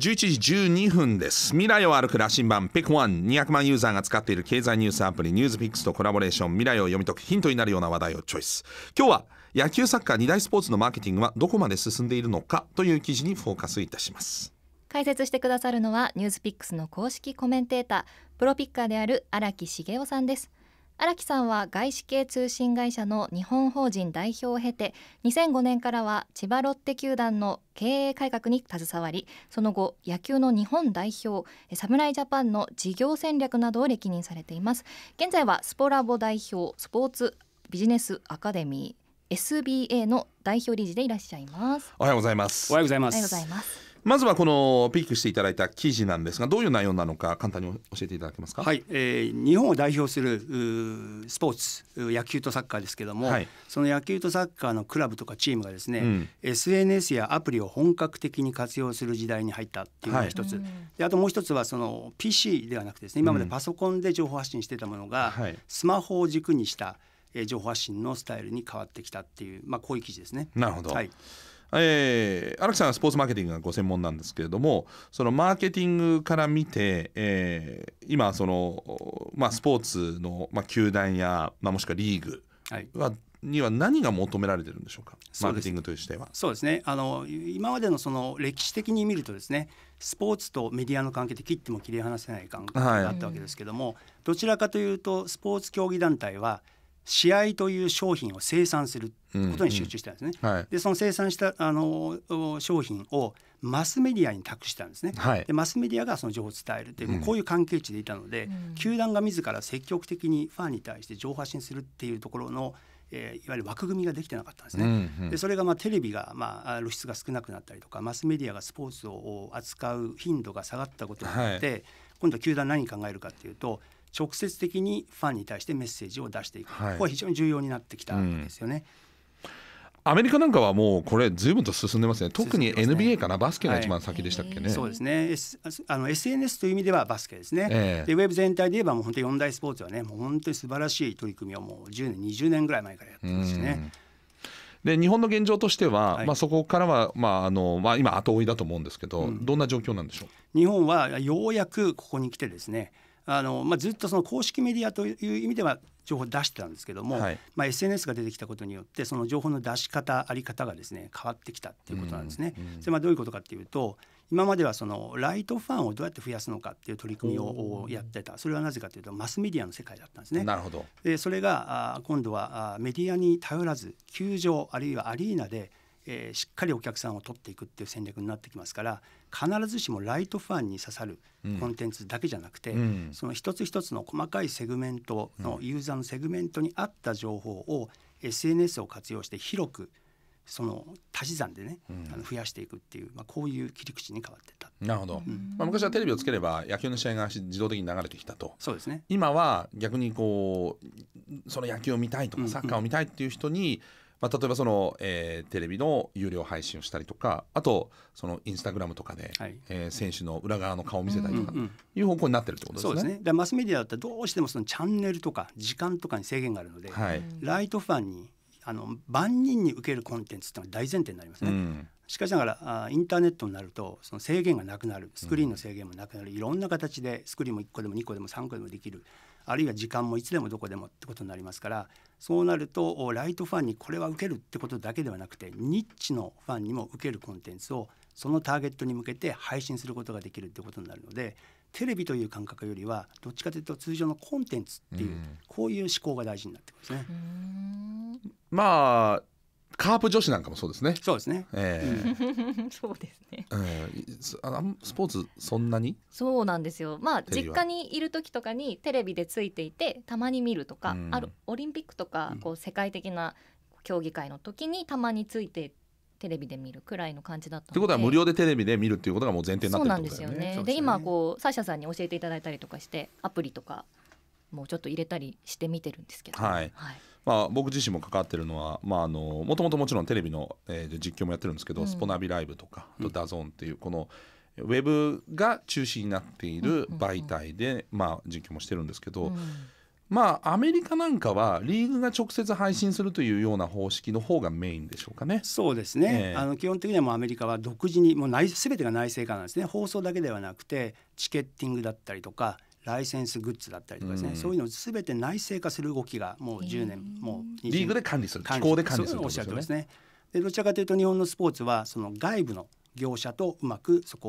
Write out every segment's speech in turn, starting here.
11時12分です。未来を歩く羅針盤、ペクワン200万ユーザーが使っている経済ニュースアプリ、ニュースピックスとコラボレーション、未来を読み解くヒントになるような話題をチョイス。今日は野球サッカー2大スポーツのマーケティングはどこまで進んでいるのかという記事にフォーカスいたします。解説してくださるのは、ニュースピックスの公式コメンテーター、プロピッカーである荒木茂雄さんです。荒木さんは外資系通信会社の日本法人代表を経て2005年からは千葉ロッテ球団の経営改革に携わりその後野球の日本代表侍ジャパンの事業戦略などを歴任されています現在はスポラボ代表スポーツビジネスアカデミー SBA の代表理事でいらっしゃいますおはようございますおはようございますおはようございますまずはこのピックしていただいた記事なんですがどういう内容なのか簡単に教えていただけますか、はいえー、日本を代表するスポーツ野球とサッカーですけども、はい、その野球とサッカーのクラブとかチームがですね、うん、SNS やアプリを本格的に活用する時代に入ったっていうのが一つ、はい、であともう一つはその PC ではなくてですね今までパソコンで情報発信してたものが、うん、スマホを軸にした情報発信のスタイルに変わってきたっていう、まあ、こういう記事ですね。なるほど、はいえー、荒木さんはスポーツマーケティングがご専門なんですけれどもそのマーケティングから見て、えー、今その、まあ、スポーツの、まあ、球団や、まあ、もしくはリーグは、はいには何が求められてるんでしょうかマーケティングと視点はそうですねあの今までのその歴史的に見るとですねスポーツとメディアの関係って切っても切り離せない関係があったわけですけども、はい、どちらかというとスポーツ競技団体は試合という商品を生産することに集中したんですね。うんうんはい、でその生産したあの商品をマスメディアに託したんですね。はい、でマスメディアがその情報を伝えるってもうこういう関係値でいたので、うん、球団が自ら積極的にファンに対して情報発信するっていうところのえー、いわゆる枠組みができてなかったんですね。うんうん、でそれがまあテレビが、まあ、露出が少なくなったりとかマスメディアがスポーツを扱う頻度が下がったことによって、はい、今度は球団何考えるかっていうと直接的にファンに対してメッセージを出していく、はい、ここは非常に重要になってきたわけですよね。うん、アメリカなんかはもうこれずいぶんと進んでますね特に NBA かな、ね、バスケが一番先でしたっけね、はい、そうですね、S、あの SNS という意味ではバスケですね、えー、でウェブ全体で言えばもう本当に四大スポーツはねもう本当に素晴らしい取り組みをもう10年20年ぐらい前からやってますね。で日本の現状としては、はい、まあ、そこからは、まああのまあ、今後追いだと思うんですけど、うん、どんな状況なんでしょう日本はようやくここに来てですねあの、まあ、ずっとその公式メディアという意味では情報を出してたんですけども、はい、まあ、SNS が出てきたことによってその情報の出し方あり方がですね変わってきたっていうことなんですね。それまあどういうことかっていうと今まではそのライトファンをどうやって増やすのかっていう取り組みをやってたそれはなぜかというとマスメディアの世界だったんですね。なるほどでそれがあ今度はあメディアに頼らず球場あるいはアリーナでえー、しっかりお客さんを取っていくっていう戦略になってきますから必ずしもライトファンに刺さるコンテンツだけじゃなくて、うん、その一つ一つの細かいセグメントのユーザーのセグメントに合った情報を SNS を活用して広くその足し算でね、うん、あの増やしていくっていう、まあ、こういう切り口に変わってたなるほど、うん、まあ、昔はテレビをつければ野球の試合が自動的に流れてきたとそうですね今は逆にこうその野球を見たいとかサッカーを見たいっていう人に、うんまあ、例えばその、えー、テレビの有料配信をしたりとかあとそのインスタグラムとかで、はい、えー、選手の裏側の顔を見せたりとかいう方向になってるってことですね。うんうん、そうですねマスメディアだったらどうしてもそのチャンネルとか時間とかに制限があるので、はい、ライトファンにあの万人に受けるコンテンツってのは大前提になりますね。うんしかしながらインターネットになるとその制限がなくなるスクリーンの制限もなくなる、うん、いろんな形でスクリーンも1個でも2個でも3個でもできるあるいは時間もいつでもどこでもってことになりますからそうなるとライトファンにこれは受けるってことだけではなくてニッチのファンにも受けるコンテンツをそのターゲットに向けて配信することができるってことになるのでテレビという感覚よりはどっちかというと通常のコンテンツっていう、こういう思考が大事になってくるんですね。まあカープ女子なんかもそうですね。そうですね。えー、そうですね。えー、あスポーツそんなに？そうなんですよ。まあ実家にいる時とかにテレビでついていてたまに見るとか、うん、あるオリンピックとかこう世界的な競技会の時にたまについてテレビで見るくらいの感じだったってことは無料でテレビで見るっていうことがもう前提になってるんですよね。で、ね、今こうサッシャさんに教えていただいたりとかしてアプリとかもうちょっと入れたりして見てるんですけど、はい。はいまあ、僕自身も関わってるのはもともともちろんテレビの、えー、実況もやってるんですけど、うん、スポナビライブとかとダゾーンっていうこのウェブが中心になっている媒体で、まあ、実況もしてるんですけど。まあ、アメリカなんかはリーグが直接配信するというような方式の方がメインでしょうかね。そうですね、えー、あの基本的にはもうアメリカは独自にもう内全てが内製化なんですね放送だけではなくてチケッティングだったりとかライセンスグッズだったりとかですね、うん、そういうのを全て内製化する動きがもう10年、えー、もうリーグで管理する機構で管理するおっしゃとですね。でどちらかというと日本のスポーツはその外部の業者とうまくそこ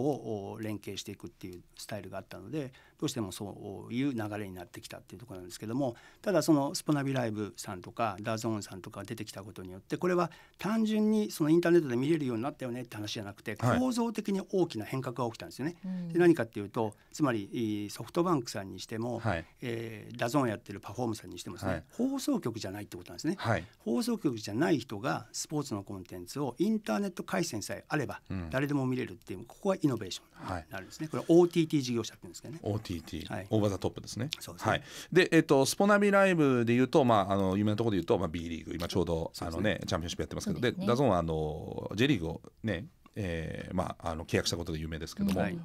を連携していくっていうスタイルがあったのでどうしてもそういう流れになってきたっていうところなんですけどもただそのスポナビライブさんとかダゾーンさんとか出てきたことによってこれは単純にそのインターネットで見れるようになったよねって話じゃなくて構造的に大きな変革が起きたんですよね。はい、で何かっていうとつまりソフトバンクさんにしても、はい、えー、ダゾーンやってるパフォームさんにしてもですね、はい、放送局じゃないってことなんですね、はい、放送局じゃない人がスポーツのコンテンツをインターネット回線さえあれば誰でも見れるっていう、うん、ここがイノベーションになるんですね、これ OTT 事業者って言うんですけどね。TT、はい、オーバーザトップですね。そうですねはい、で、えっと、スポナビライブでいうと、まあ、あの有名なところでいうと、まあ、B リーグ、今ちょうど、あのね、チャンピオンシップやってますけど、で、ね、ダゾーンはあの J リーグをね、えーまあ、あの契約したことで有名ですけども。はい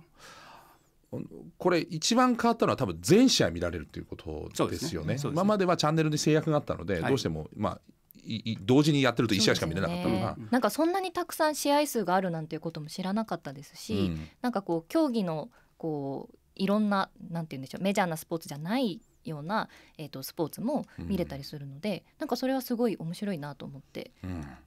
これ一番変わったのは多分全試合見られるということですよね。ねね今まではチャンネルに制約があったので、どうしても、まあい同時にやってると1試合しか見れなかったのが、ね、なんかそんなにたくさん試合数があるなんていうことも知らなかったですし、うん、なんかこう競技のこういろんななんて言うんでしょうメジャーなスポーツじゃないような、えーと、スポーツも見れたりするので、うん、なんかそれはすごい面白いなと思って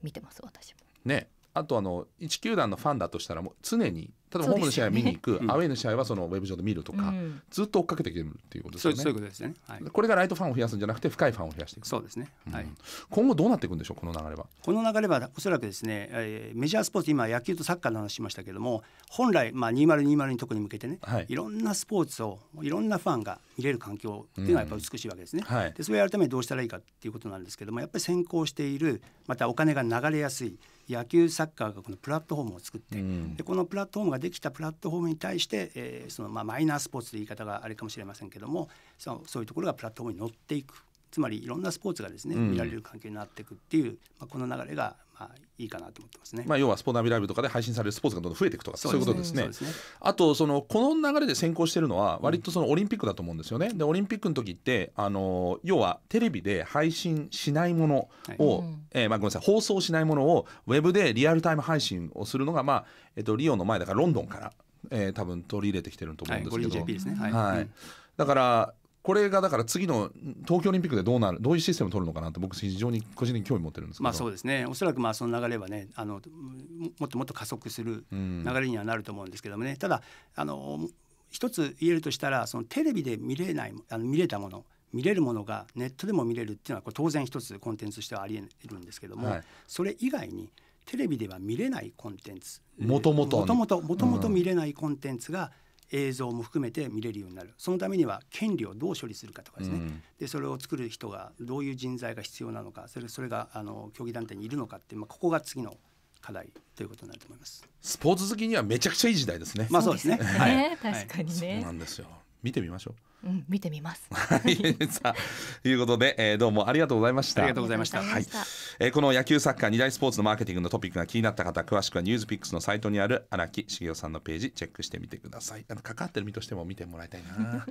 見てます、うん、私も。ねあとあの1球団のファンだとしたらもう常に例えばホームの試合見に行く、ね、アウェイの試合はそのウェブ上で見るとか、うん、ずっと追っかけてくるっていうことですね。そういうことですね、はい、これがライトファンを増やすんじゃなくて深いファンを増やしていく。そうですね。はい、うん、今後どうなっていくんでしょうこの流れは。この流れはおそらくですね、えー、メジャースポーツ今野球とサッカーの話しましたけども本来まあ2020に特に向けてね、はい、いろんなスポーツをいろんなファンが見れる環境っていうのはやっぱ美しいわけですね。うん、はい、でそれをやるためにどうしたらいいかっていうことなんですけどもやっぱり先行しているまたお金が流れやすい。野球サッカーがこのプラットフォームを作って、うん、でこのプラットフォームができたプラットフォームに対して、えー、そのまあマイナースポーツという言い方があれかもしれませんけどもそのそういうところがプラットフォームに乗っていくつまりいろんなスポーツがですね、見られる関係になっていくっていう、まあ、この流れがまあ、いいかなと思ってますね、まあ、要はスポナビライブとかで配信されるスポーツがどんどん増えていくとかそういうことですね。すねあとそのこの流れで先行しているのは割とそのオリンピックだと思うんですよね。でオリンピックの時ってあの要はテレビで配信しないものを、はい、えー、まあ、ごめんなさい放送しないものをウェブでリアルタイム配信をするのが、まあえっと、リオの前だからロンドンから、えー、多分取り入れてきてると思うんですけど。はい、はい、だからこれがだから次の東京オリンピックでどうなるどういうシステムを取るのかなと僕非常に個人的に興味持ってるんですけど、まあ、そうですねおそらくまあその流れはねあのもっともっと加速する流れにはなると思うんですけどもね、うん、ただあの一つ言えるとしたらそのテレビで見れないあの見れたもの見れるものがネットでも見れるっていうのはこれ当然一つコンテンツとしてはありえるんですけども、はい、それ以外にテレビでは見れないコンテンツもともともともと見れないコンテンツが、うん映像も含めて見れるようになるそのためには権利をどう処理するかとかですね、うん、でそれを作る人がどういう人材が必要なのかそれそれがあの競技団体にいるのかって、まあ、ここが次の課題ということになると思いますスポーツ好きにはめちゃくちゃいい時代ですねまあそうですね、はい、確かにね、はい、そうなんですよ見てみましょううん、見てみます。さあ、いうことで、えー、どうもありがとうございました。ありがとうございました。はい、えー、この野球サッカー二大スポーツのマーケティングのトピックが気になった方、詳しくはニュースピックスのサイトにある荒木茂雄さんのページチェックしてみてください。あの関わってる身としても見てもらいたいな。